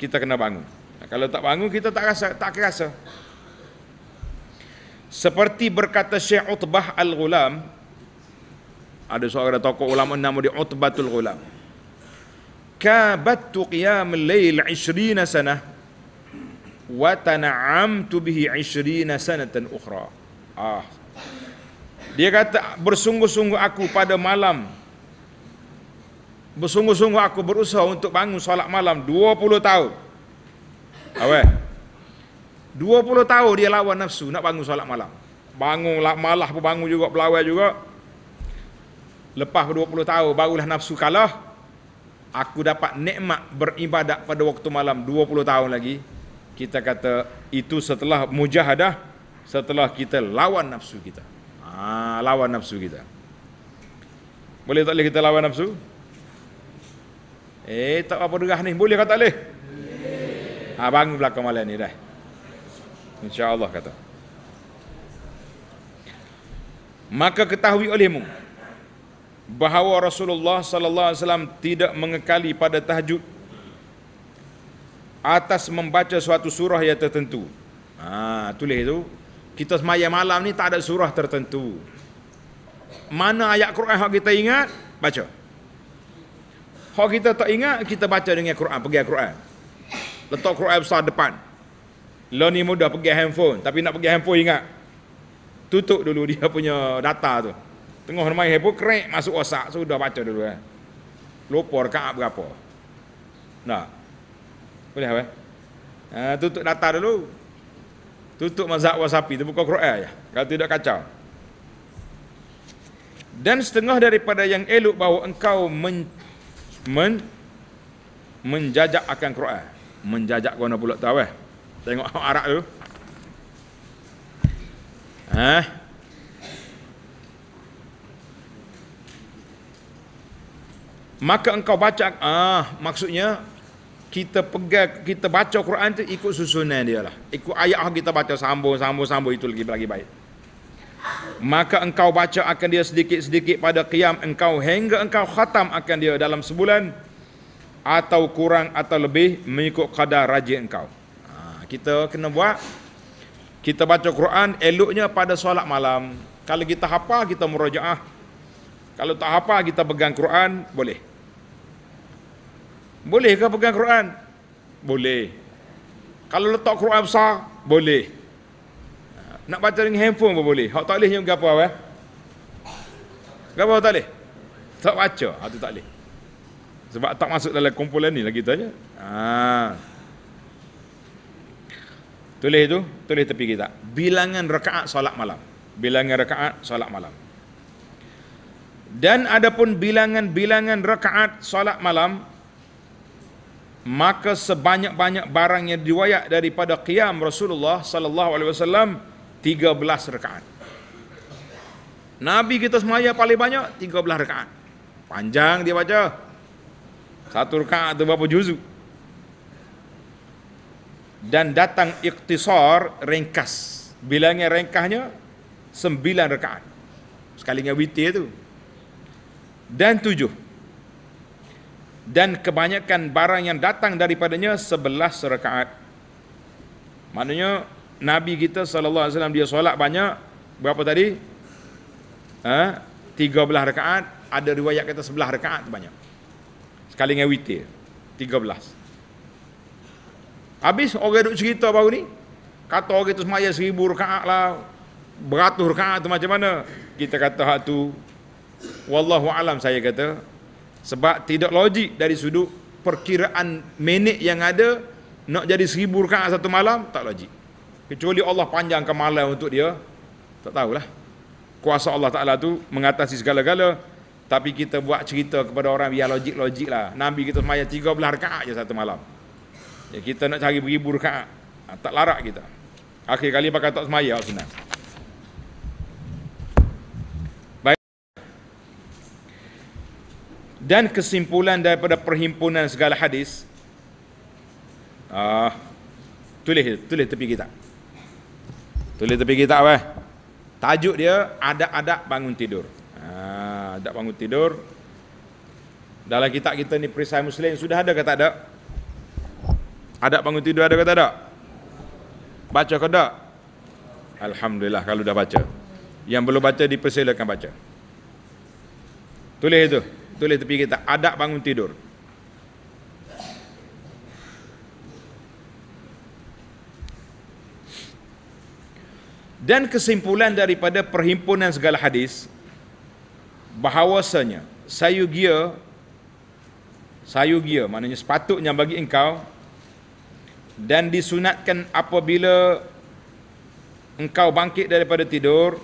kita kena bangun nah, kalau tak bangun kita tak rasa tak rasa seperti berkata Syekh Utbah Al-Ghulam ada seorang tokoh ulama nama dia Utbatul Ghulam kabattu qiyam al-lail 20 sanah wa tan'amtu bihi 20 sanatan ukhra. Ah. Dia kata bersungguh-sungguh aku pada malam bersungguh-sungguh aku berusaha untuk bangun solat malam 20 tahun. Awek. 20 tahun dia lawan nafsu nak bangun solat malam. Bangun lah malah pun bangun juga pelawai juga. Lepas 20 tahun barulah nafsu kalah. Aku dapat nikmat beribadat pada waktu malam 20 tahun lagi kita kata itu setelah mujahadah setelah kita lawan nafsu kita ha, lawan nafsu kita boleh tak boleh kita lawan nafsu eh tak apa derah ni boleh kata tak boleh ha, bangun belakang malam ni dah insyaallah kata maka ketahui olehmu bahawa Rasulullah sallallahu alaihi wasallam tidak mengekali pada tahajud atas membaca suatu surah yang tertentu. Ha, tulis itu. Kita semaya malam ni tak ada surah tertentu. Mana ayat Quran yang kita ingat, baca. Kalau kita tak ingat, kita baca dengan Quran, pergi Quran. Letak Quran besar depan. Lo ni mudah pergi handphone, tapi nak pergi handphone ingat. Tutup dulu dia punya data tu. Tengah rumah handphone, kerek masuk osak sudah baca dulu. Eh. Lupa rekaat berapa. Nah, boleh apa? Ha, tutup data dulu. Tutup mazhab wasapi, tu buka Quran ya. Kalau tidak kacau. Dan setengah daripada yang elok bahawa engkau men, men, menjajak akan Quran. Menjajak kau nak pula tahu eh. Tengok orang Arab tu. Ha? Maka engkau baca ah maksudnya kita pegang kita baca Quran tu ikut susunan dia lah ikut ayat kita baca sambung sambung sambung itu lagi lagi baik maka engkau baca akan dia sedikit-sedikit pada qiyam engkau hingga engkau khatam akan dia dalam sebulan atau kurang atau lebih mengikut kadar rajin engkau ha, kita kena buat kita baca Quran eloknya pada solat malam kalau kita hafal kita murajaah kalau tak hafal kita pegang Quran boleh boleh ke pegang Quran? Boleh. Kalau letak Quran besar, boleh. Nak baca dengan handphone pun boleh. Hak tak boleh yang apa apa? Gapo tak boleh? Tak baca, hak tak boleh. Sebab tak masuk dalam kumpulan ni lagi tanya. Ha. Tulis tu, tulis tepi kita. Bilangan rakaat solat malam. Bilangan rakaat solat malam. Dan adapun bilangan-bilangan rakaat solat malam maka sebanyak-banyak barang yang diwayat daripada qiyam Rasulullah sallallahu alaihi wasallam 13 rakaat. Nabi kita semaya paling banyak 13 rakaat. Panjang dia baca. Satu rakaat tu berapa juzuk? Dan datang iktisar ringkas. Bilangnya ringkasnya sembilan rakaat. Sekalinya witir itu Dan tujuh dan kebanyakan barang yang datang daripadanya sebelah serakaat. Maknanya Nabi kita saw dia solat banyak berapa tadi? Ha? 13 rekaat ada riwayat kata 11 rakaat banyak. Sekali dengan witir 13. Habis orang duk cerita baru ni, kata orang tu semaya 1000 rekaat lah, beratus rekaat tu macam mana? Kita kata hatu, wallahu alam saya kata sebab tidak logik dari sudut perkiraan minit yang ada nak jadi seribu rakaat satu malam tak logik. Kecuali Allah panjangkan malam untuk dia. Tak tahulah. Kuasa Allah Taala tu mengatasi segala-gala. Tapi kita buat cerita kepada orang biar ya, logik-logik lah. Nabi kita semaya 13 rakaat je satu malam. Ya, kita nak cari beribu rakaat. Ha, tak larak kita. Akhir kali pakai tak semaya, senang. dan kesimpulan daripada perhimpunan segala hadis uh, tulis tulis tepi kita tulis tepi kita apa eh. tajuk dia ada-ada bangun tidur uh, ah, adab bangun tidur dalam kitab kita ni perisai muslim sudah ada ke tak ada adab bangun tidur ada ke tak ada baca ke tak Alhamdulillah kalau dah baca yang belum baca dipersilakan baca tulis itu tulis tepi kita adab bangun tidur dan kesimpulan daripada perhimpunan segala hadis bahawasanya sayu gia sayu gia maknanya sepatutnya bagi engkau dan disunatkan apabila engkau bangkit daripada tidur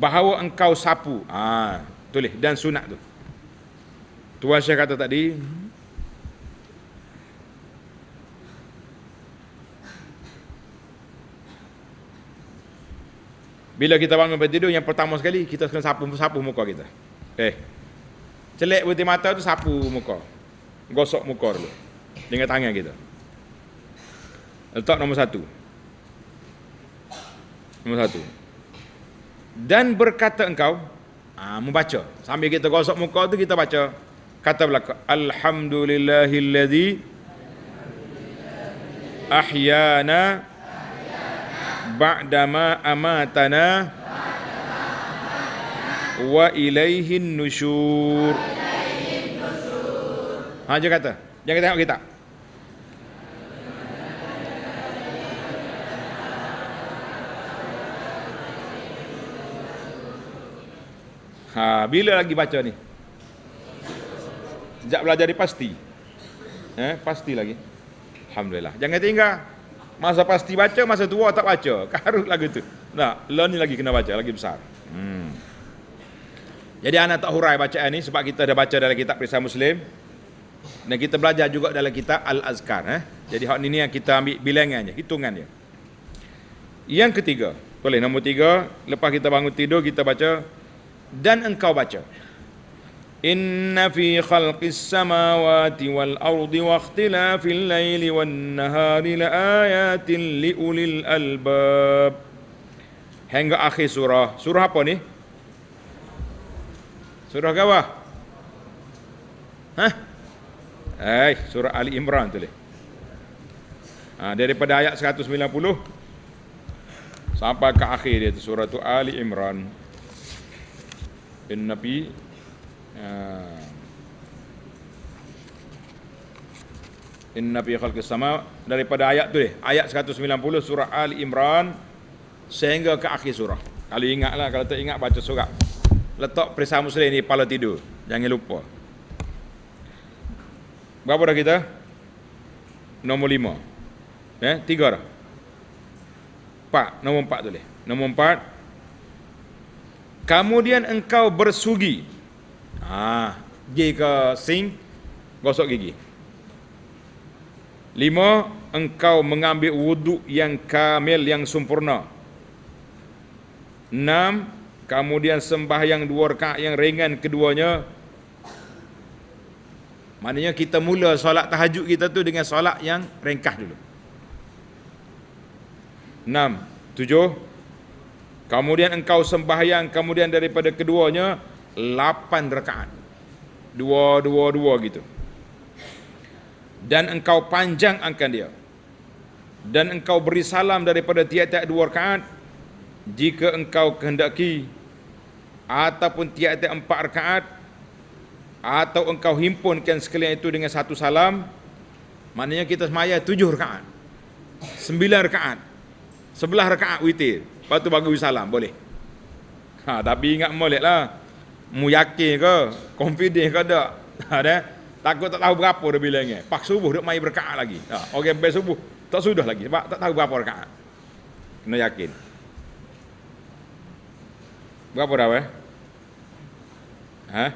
bahawa engkau sapu. Ha, tulis dan sunat tu. Tuan saya kata tadi Bila kita bangun dari tidur yang pertama sekali kita kena sapu sapu muka kita. Eh. Celik butir mata tu sapu muka. Gosok muka dulu dengan tangan kita. Letak nombor satu Nombor satu dan berkata engkau ha, membaca sambil kita gosok muka tu kita baca kata belaka alhamdulillahillazi ahyana ba'dama amatana wa ilaihin nusyur ha dia kata jangan tengok kita Ha, bila lagi baca ni? Sejak belajar di pasti. Eh, pasti lagi. Alhamdulillah. Jangan tinggal. Masa pasti baca, masa tua tak baca. [laughs] Karut lagi tu. Nah, learn ni lagi kena baca, lagi besar. Hmm. Jadi anak tak hurai bacaan ni sebab kita dah baca dalam kitab Perisai Muslim. Dan kita belajar juga dalam kitab Al-Azkar. Eh? Jadi hak ni ni yang kita ambil hitungan hitungannya. Yang ketiga, boleh nombor tiga, lepas kita bangun tidur kita baca dan engkau baca Inna fi khalqis samawati wal ardi wa ikhtilafil laili wan nahari laayatin liulil albab Hingga akhir surah. Surah apa ni? Surah apa? Hah? Eh, surah Ali Imran tu leh. Ha, daripada ayat 190 sampai ke akhir dia tu surah tu Ali Imran. Nabi, eh, Nabi ป็นนบีอินนบีขลกิสมา daripada ayat tu deh ayat 190 surah Al Imran sehingga ke akhir surah kalau ingatlah kalau tak ingat baca surah letak perisai muslim ni pala tidur jangan lupa berapa dah kita nombor lima eh, tiga dah empat nombor empat tu deh nombor empat Kemudian engkau bersugi. Ah, ha, pergi ke sing, gosok gigi. Lima, engkau mengambil wuduk yang kamil, yang sempurna. Enam, kemudian sembah yang dua rekaat yang ringan keduanya. Maknanya kita mula solat tahajud kita tu dengan solat yang ringkah dulu. Enam, tujuh, Kemudian engkau sembahyang kemudian daripada keduanya lapan rakaat. Dua dua dua gitu. Dan engkau panjang angkan dia. Dan engkau beri salam daripada tiap-tiap dua rakaat jika engkau kehendaki ataupun tiap-tiap empat rakaat atau engkau himpunkan sekalian itu dengan satu salam maknanya kita semaya tujuh rakaat sembilan rakaat sebelah rakaat witir Lepas tu baru salam, boleh. Ha, tapi ingat boleh lah. Mu yakin ke? Confident ke tak? Ha, dah. Takut tak tahu berapa dia bilangnya. Pak subuh duk main berkaat lagi. Ha, Okey, sampai subuh. Tak sudah lagi sebab tak tahu berapa rakaat. Kena yakin. Berapa dah eh? Ha?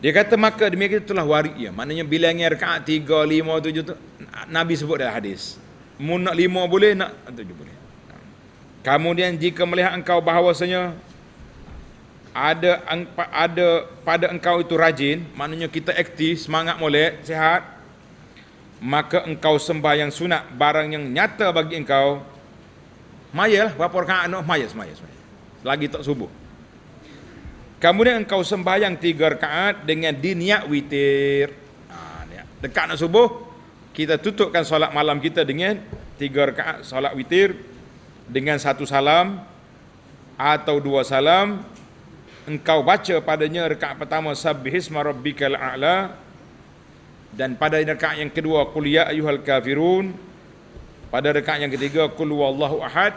Dia kata maka demi kita telah wari ya. Maknanya bilangnya rakaat 3, 5, 7 tu Nabi sebut dalam hadis mu nak lima boleh nak tujuh boleh kemudian jika melihat engkau bahawasanya ada ada pada engkau itu rajin maknanya kita aktif semangat molek sihat maka engkau sembah yang sunat barang yang nyata bagi engkau mayalah berapa orang anak mayas mayas lagi tak subuh kemudian engkau sembahyang tiga rakaat dengan diniat witir ha, dekat nak subuh kita tutupkan solat malam kita dengan tiga rakaat solat witir dengan satu salam atau dua salam engkau baca padanya rakaat pertama subbihisma rabbikal a'la dan pada rakaat yang kedua qul ya ayyuhal kafirun pada rakaat yang ketiga qul huwallahu ahad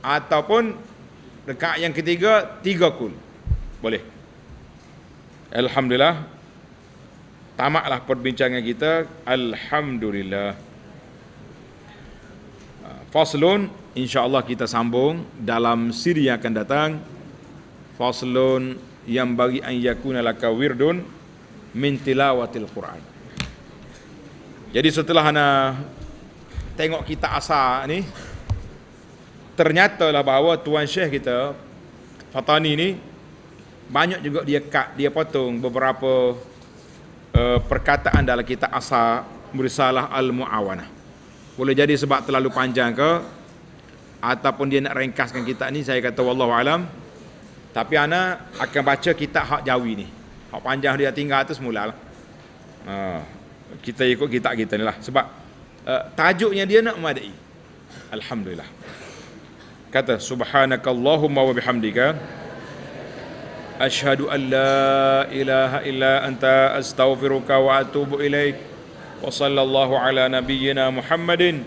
ataupun rakaat yang ketiga tiga kul boleh alhamdulillah Tamatlah perbincangan kita alhamdulillah ah, faslun insyaallah kita sambung dalam siri yang akan datang faslun yang bagi an yakuna laka wirdun min tilawatil quran jadi setelah ana tengok kita asar ni ternyata lah bahawa tuan syekh kita Fatani ni banyak juga dia cut dia potong beberapa Eh, perkataan dalam kita asal Mursalah Al-Mu'awanah. Boleh jadi sebab terlalu panjang ke ataupun dia nak ringkaskan kita ni saya kata wallahu alam. Tapi ana akan baca kitab hak jawi ni. Hak panjang dia tinggal tu semula lah. Ha, kita ikut kitab kita ni lah sebab uh, eh, tajuknya dia nak memadai. Alhamdulillah. Kata subhanakallahumma wa bihamdika أشهد أن لا إله إلا أنت أستغفرك وأتوب إليك وصلى الله على نبينا محمد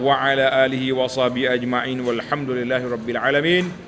وعلى آله وصحبه أجمعين والحمد لله رب العالمين